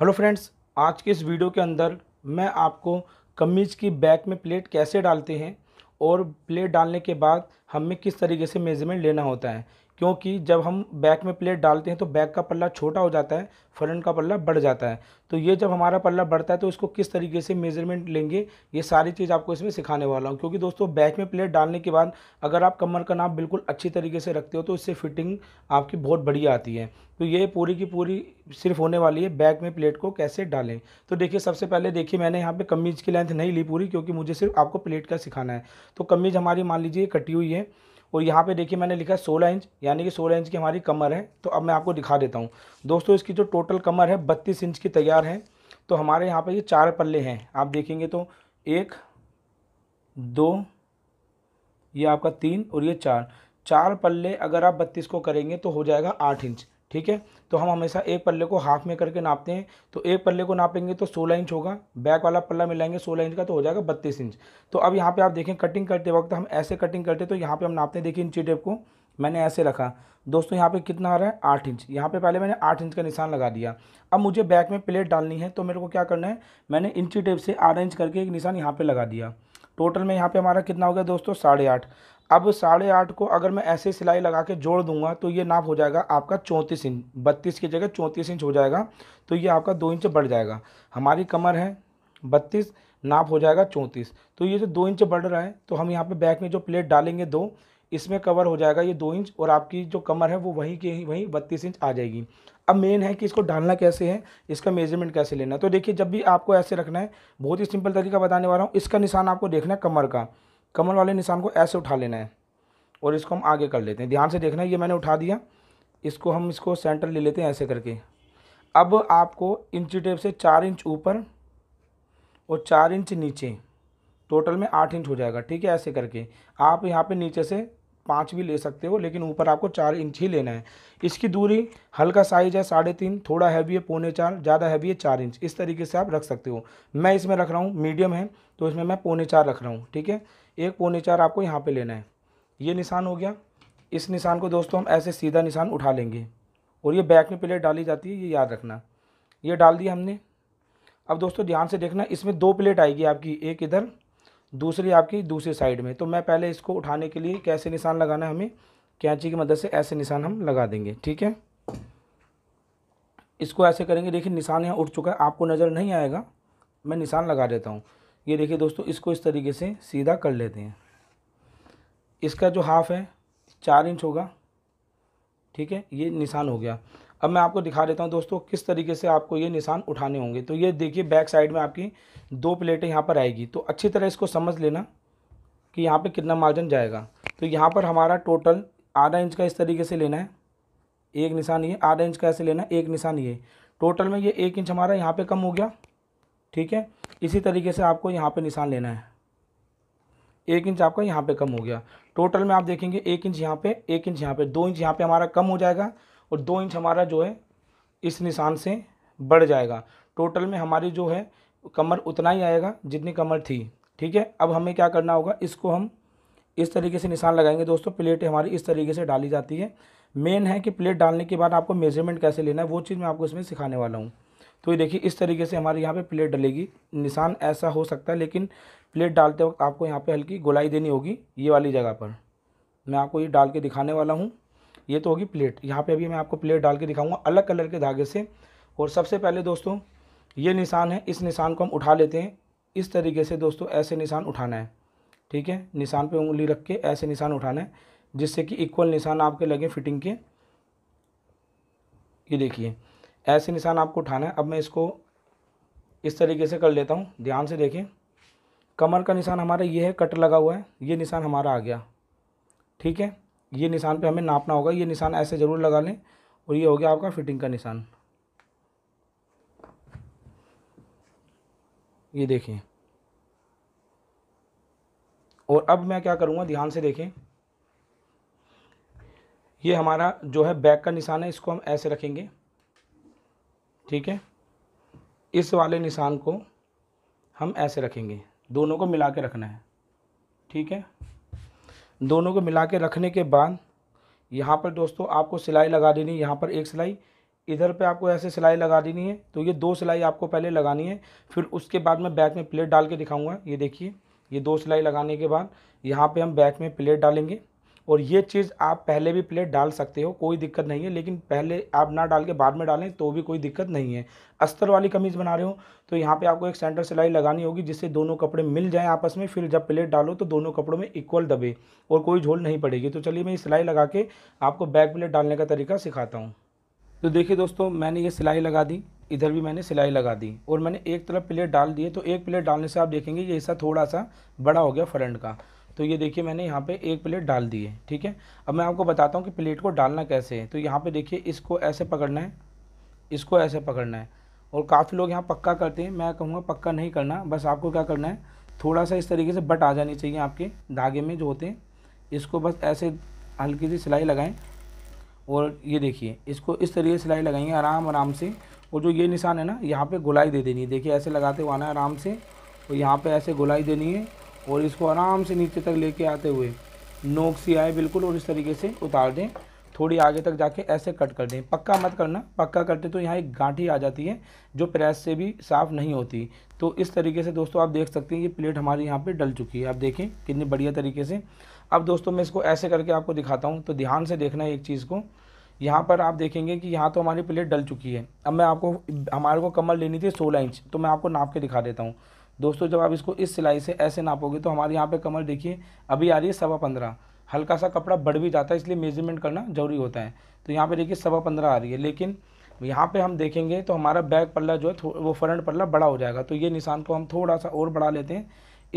hello friends आज के इस वीडियो के अंदर मैं आपको कमीज़ की बैक में प्लेट कैसे डालते हैं और प्लेट डालने के बाद हमें किस तरीके से मेज़रमेंट लेना होता है क्योंकि जब हम बैक में प्लेट डालते हैं तो बैक का पल्ला छोटा हो जाता है फ्रंट का पल्ला बढ़ जाता है तो ये जब हमारा पल्ला बढ़ता है तो इसको किस तरीके से मेजरमेंट लेंगे ये सारी चीज़ आपको इसमें सिखाने वाला हूँ क्योंकि दोस्तों बैक में प्लेट डालने के बाद अगर आप कमर का नाप बिल्कुल अच्छी तरीके से रखते हो तो इससे फिटिंग आपकी बहुत बढ़िया आती है तो ये पूरी की पूरी सिर्फ होने वाली है बैक में प्लेट को कैसे डालें तो देखिए सबसे पहले देखिए मैंने यहाँ पर कमीज़ की लेंथ नहीं ली पूरी क्योंकि मुझे सिर्फ आपको प्लेट का सिखाना है तो कमीज़ हमारी मान लीजिए कटी हुई है और यहाँ पे देखिए मैंने लिखा है सोलह इंच यानी कि सोलह इंच की हमारी कमर है तो अब मैं आपको दिखा देता हूँ दोस्तों इसकी जो टोटल कमर है बत्तीस इंच की तैयार है तो हमारे यहाँ पर ये चार पल्ले हैं आप देखेंगे तो एक दो ये आपका तीन और ये चार चार पल्ले अगर आप बत्तीस को करेंगे तो हो जाएगा आठ इंच ठीक है तो हम हमेशा एक पल्ले को हाफ में करके नापते हैं तो एक पल्ले को नापेंगे तो 16 इंच होगा बैक वाला पल्ला मिलाएंगे 16 इंच का तो हो जाएगा 32 इंच तो अब यहाँ पे आप देखें कटिंग करते वक्त हम ऐसे कटिंग करते तो यहाँ पे हम नापते हैं देखिए इंची टेप को मैंने ऐसे रखा दोस्तों यहाँ पे कितना आ रहा है आठ इंच यहाँ पे पहले मैंने आठ इंच का निशान लगा दिया अब मुझे बैक में प्लेट डालनी है तो मेरे को क्या करना है मैंने इंची टेप से आधा इंच करके एक निशान यहाँ पर लगा दिया टोटल में यहाँ पे हमारा कितना हो गया दोस्तों साढ़े आठ अब साढ़े आठ को अगर मैं ऐसे सिलाई लगा के जोड़ दूंगा तो ये नाप हो जाएगा आपका चौंतीस इंच बत्तीस की जगह चौंतीस इंच हो जाएगा तो ये आपका दो इंच बढ़ जाएगा हमारी कमर है बत्तीस नाप हो जाएगा चौंतीस तो ये जो दो इंच बढ़ रहा है तो हम यहाँ पे बैक में जो प्लेट डालेंगे दो इसमें कवर हो जाएगा ये दो इंच और आपकी जो कमर है वो वहीं के ही वहीं बत्तीस इंच आ जाएगी अब मेन है कि इसको डालना कैसे है इसका मेजरमेंट कैसे लेना है तो देखिए जब भी आपको ऐसे रखना है बहुत ही सिंपल तरीका बताने वाला हूँ इसका निशान आपको देखना है कमर का कमल वाले निशान को ऐसे उठा लेना है और इसको हम आगे कर लेते हैं ध्यान से देखना ये मैंने उठा दिया इसको हम इसको सेंटर ले लेते हैं ऐसे करके अब आपको इंची टेप से चार इंच ऊपर और चार इंच नीचे टोटल में आठ इंच हो जाएगा ठीक है ऐसे करके आप यहाँ पे नीचे से पाँच भी ले सकते हो लेकिन ऊपर आपको चार इंच ही लेना है इसकी दूरी हल्का साइज़ है साढ़े तीन थोड़ा हैवी है पौने चार ज़्यादा हैवी है चार इंच इस तरीके से आप रख सकते हो मैं इसमें रख रहा हूँ मीडियम है तो इसमें मैं पौने चार रख रहा हूँ ठीक है एक पौने चार आपको यहाँ पर लेना है ये निशान हो गया इस निशान को दोस्तों हम ऐसे सीधा निशान उठा लेंगे और ये बैक में प्लेट डाली जाती है ये याद रखना ये डाल दिया हमने अब दोस्तों ध्यान से देखना इसमें दो प्लेट आएगी आपकी एक इधर दूसरी आपकी दूसरी साइड में तो मैं पहले इसको उठाने के लिए कैसे निशान लगाना है हमें कैंची की मदद से ऐसे निशान हम लगा देंगे ठीक है इसको ऐसे करेंगे देखिए निशान यहाँ उठ चुका है आपको नज़र नहीं आएगा मैं निशान लगा देता हूँ ये देखिए दोस्तों इसको इस तरीके से सीधा कर लेते हैं इसका जो हाफ है चार इंच होगा ठीक है ये निशान हो गया अब मैं आपको दिखा देता हूँ दोस्तों किस तरीके से आपको ये निशान उठाने होंगे तो ये देखिए बैक साइड में आपकी दो प्लेटें यहाँ पर आएगी तो अच्छी तरह इसको समझ लेना कि यहाँ पर कितना मार्जिन जाएगा तो यहाँ पर हमारा टोटल आधा इंच का इस तरीके से लेना है एक निशान ये आधा इंच का ऐसे लेना है एक निशान ये टोटल में ये एक इंच हमारा यहाँ पर कम हो गया ठीक है इसी तरीके से आपको यहाँ पर निशान लेना है एक इंच आपका यहाँ पे कम हो गया टोटल में आप देखेंगे एक इंच यहाँ पे एक इंच यहाँ पे दो इंच यहाँ पे हमारा कम हो जाएगा और दो इंच हमारा जो है इस निशान से बढ़ जाएगा टोटल में हमारी जो है कमर उतना ही आएगा जितनी कमर थी ठीक है अब हमें क्या करना होगा इसको हम इस तरीके से निशान लगाएंगे दोस्तों प्लेट हमारी इस तरीके से डाली जाती है मेन है कि प्लेट डालने के बाद आपको मेजरमेंट कैसे लेना है वो चीज़ मैं आपको इसमें सिखाने वाला हूँ तो ये देखिए इस तरीके से हमारे यहाँ पे प्लेट डलेगी निशान ऐसा हो सकता है लेकिन प्लेट डालते वक्त आपको यहाँ पे हल्की गोलाई देनी होगी ये वाली जगह पर मैं आपको ये डाल के दिखाने वाला हूँ ये तो होगी प्लेट यहाँ पे अभी मैं आपको प्लेट डाल के दिखाऊंगा अलग कलर के धागे से और सबसे पहले दोस्तों ये निशान है इस निशान को हम उठा लेते हैं इस तरीके से दोस्तों ऐसे निशान उठाना है ठीक है निशान पे उंगली रख के ऐसे निशान उठाना है जिससे कि इक्वल निशान आपके लगे फिटिंग के ये देखिए ऐसे निशान आपको उठाना है अब मैं इसको इस तरीके से कर लेता हूँ ध्यान से देखें कमर का निशान हमारा ये है कट लगा हुआ है ये निशान हमारा आ गया ठीक है ये निशान पे हमें नापना होगा ये निशान ऐसे ज़रूर लगा लें और ये हो गया आपका फिटिंग का निशान ये देखिए और अब मैं क्या करूँगा ध्यान से देखें ये हमारा जो है बैक का निशान है इसको हम ऐसे रखेंगे ठीक है इस वाले निशान को हम ऐसे रखेंगे दोनों को मिला के रखना है ठीक है दोनों को मिला के रखने के बाद यहाँ पर दोस्तों आपको सिलाई लगा देनी है यहाँ पर एक सिलाई इधर पे आपको ऐसे सिलाई लगा देनी है तो ये दो सिलाई आपको पहले लगानी है फिर उसके बाद मैं बैक में प्लेट डाल के दिखाऊँगा ये देखिए ये दो सिलाई लगाने के बाद यहाँ पर हम बैक में प्लेट डालेंगे और ये चीज़ आप पहले भी प्लेट डाल सकते हो कोई दिक्कत नहीं है लेकिन पहले आप ना डाल के बाद में डालें तो भी कोई दिक्कत नहीं है अस्तर वाली कमीज़ बना रहे हो तो यहाँ पे आपको एक सेंटर सिलाई लगानी होगी जिससे दोनों कपड़े मिल जाएं आपस में फिर जब प्लेट डालो तो दोनों कपड़ों में इक्वल दबे और कोई झोल नहीं पड़ेगी तो चलिए मैं सिलाई लगा के आपको बैक प्लेट डालने का तरीका सिखाता हूँ तो देखिए दोस्तों मैंने ये सिलाई लगा दी इधर भी मैंने सिलाई लगा दी और मैंने एक तरफ प्लेट डाल दिए तो एक प्लेट डालने से आप देखेंगे ये हिस्सा थोड़ा सा बड़ा हो गया फ्रंट का तो ये देखिए मैंने यहाँ पे एक प्लेट डाल दी है ठीक है अब मैं आपको बताता हूँ कि प्लेट को डालना कैसे है तो यहाँ पे देखिए इसको ऐसे पकड़ना है इसको ऐसे पकड़ना है और काफ़ी लोग यहाँ पक्का करते हैं मैं कहूँगा पक्का नहीं करना बस आपको क्या करना है थोड़ा सा इस तरीके से बट आ जानी चाहिए आपके धागे में जो होते हैं इसको बस ऐसे हल्की सी सिलाई लगाएँ और ये देखिए इसको इस तरीके से सिलाई लगाएंगे आराम आराम से और जो ये निशान है ना यहाँ पर गुलाई दे देनी है देखिए ऐसे लगाते हुए आना आराम से और यहाँ पर ऐसे गुलाई देनी है और इसको आराम से नीचे तक लेके आते हुए नोक सी आए बिल्कुल और इस तरीके से उतार दें थोड़ी आगे तक जाके ऐसे कट कर दें पक्का मत करना पक्का करते तो यहाँ एक गांठी आ जाती है जो प्रेस से भी साफ़ नहीं होती तो इस तरीके से दोस्तों आप देख सकते हैं कि प्लेट हमारी यहाँ पे डल चुकी है आप देखें कितनी बढ़िया तरीके से अब दोस्तों मैं इसको ऐसे करके आपको दिखाता हूँ तो ध्यान से देखना है एक चीज़ को यहाँ पर आप देखेंगे कि यहाँ तो हमारी प्लेट डल चुकी है अब मैं आपको हमारे को कमर लेनी थी सोलह इंच तो मैं आपको नाप के दिखा देता हूँ दोस्तों जब आप इसको इस सिलाई से ऐसे नापोगे तो हमारे यहाँ पे कमर देखिए अभी आ रही है सवा पंद्रह हल्का सा कपड़ा बढ़ भी जाता है इसलिए मेजरमेंट करना जरूरी होता है तो यहाँ पे देखिए सवा पंद्रह आ रही है लेकिन यहाँ पे हम देखेंगे तो हमारा बैक पल्ला जो है वो फ्रंट पल्ला बड़ा हो जाएगा तो ये निशान को हम थोड़ा सा और बढ़ा लेते हैं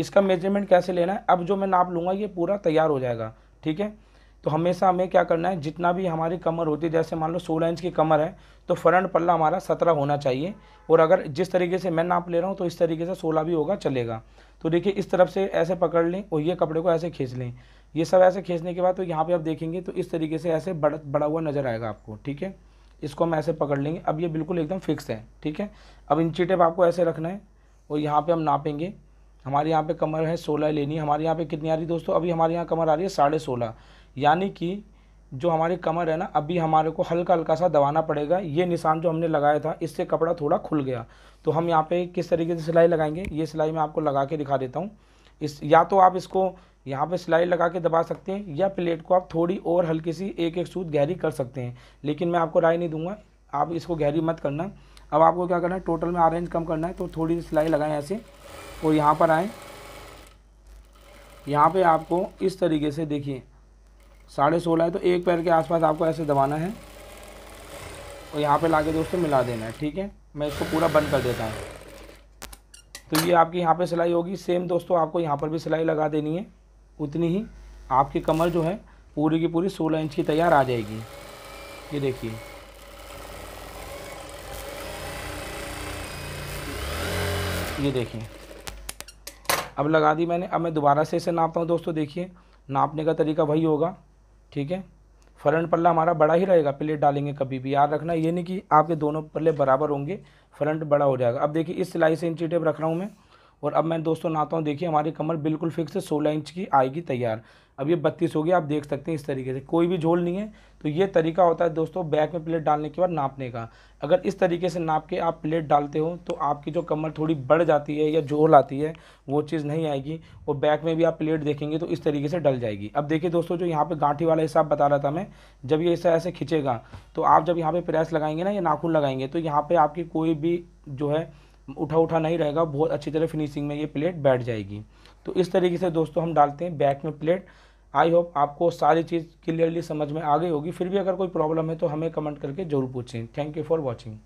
इसका मेजरमेंट कैसे लेना है अब जो मैं नाप लूँगा ये पूरा तैयार हो जाएगा ठीक है तो हमेशा हमें क्या करना है जितना भी हमारी कमर होती है जैसे मान लो सोलह इंच की कमर है तो फ्रंट पल्ला हमारा सत्रह होना चाहिए और अगर जिस तरीके से मैं नाप ले रहा हूँ तो इस तरीके से सोलह भी होगा चलेगा तो देखिए इस तरफ से ऐसे पकड़ लें और ये कपड़े को ऐसे खींच लें ये सब ऐसे खींचने के बाद तो यहाँ पर आप देखेंगे तो इस तरीके से ऐसे बड़ा बड़ा हुआ नज़र आएगा आपको ठीक है इसको हम ऐसे पकड़ लेंगे अब ये बिल्कुल एकदम फिक्स है ठीक है अब इंची टेप आपको ऐसे रखना है और यहाँ पे हम नापेंगे हमारे यहाँ पे कमर है सोलह लेनी है हमारे यहाँ पे कितनी आ रही दोस्तों अभी हमारे यहाँ कमर आ रही है साढ़े सोलह यानी कि जो हमारी कमर है ना अभी हमारे को हल्का हल्का सा दबाना पड़ेगा ये निशान जो हमने लगाया था इससे कपड़ा थोड़ा खुल गया तो हम यहाँ पे किस तरीके से सिलाई लगाएंगे ये सिलाई मैं आपको लगा के दिखा देता हूँ इस या तो आप इसको यहाँ पे सिलाई लगा के दबा सकते हैं या प्लेट को आप थोड़ी और हल्की सी एक एक सूद गहरी कर सकते हैं लेकिन मैं आपको राय नहीं दूंगा आप इसको गहरी मत करना अब आपको क्या करना है टोटल में आरेंज कम करना है तो थोड़ी सी सिलाई लगाएं ऐसे और यहाँ पर आएँ यहाँ पर आपको इस तरीके से देखिए साढ़े सोलह है तो एक पैर के आसपास आपको ऐसे दबाना है और यहाँ पे लाके दोस्तों मिला देना है ठीक है मैं इसको पूरा बंद कर देता हूँ तो ये आपकी यहाँ पे सिलाई होगी सेम दोस्तों आपको यहाँ पर भी सिलाई लगा देनी है उतनी ही आपकी कमर जो है पूरी की पूरी सोलह इंच की तैयार आ जाएगी ये देखिए ये देखिए अब लगा दी मैंने अब मैं दोबारा से इसे नापता हूँ दोस्तों देखिए नापने का तरीका वही होगा ठीक है फ्रंट पल्ला हमारा बड़ा ही रहेगा प्लेट डालेंगे कभी भी याद रखना ये नहीं कि आपके दोनों पल्ले बराबर होंगे फ्रंट बड़ा हो जाएगा अब देखिए इस सिलाई से इंची टेप रख रहा हूँ मैं और अब मैं दोस्तों नाता हूँ देखिए हमारी कमर बिल्कुल फिक्स है सोलह इंच की आएगी तैयार अब ये बत्तीस होगी आप देख सकते हैं इस तरीके से कोई भी झोल नहीं है तो ये तरीका होता है दोस्तों बैग में प्लेट डालने के बाद नापने का अगर इस तरीके से नाप के आप प्लेट डालते हो तो आपकी जो कमर थोड़ी बढ़ जाती है या जोर आती है वो चीज़ नहीं आएगी और बैक में भी आप प्लेट देखेंगे तो इस तरीके से डल जाएगी अब देखिए दोस्तों जो यहाँ पे गांठी वाला हिसाब बता रहा था मैं जब ये हिस्सा ऐसे खींचेगा तो आप जब यहाँ पर प्रेस लगाएंगे ना या नाखून लगाएंगे तो यहाँ पर आपकी कोई भी जो है उठा उठा नहीं रहेगा बहुत अच्छी तरह फिनिशिंग में ये प्लेट बैठ जाएगी तो इस तरीके से दोस्तों हम डालते हैं बैक में प्लेट आई होप आपको सारी चीज़ क्लियरली समझ में आ गई होगी फिर भी अगर कोई प्रॉब्लम है तो हमें कमेंट करके ज़रूर पूछें थैंक यू फॉर वॉचिंग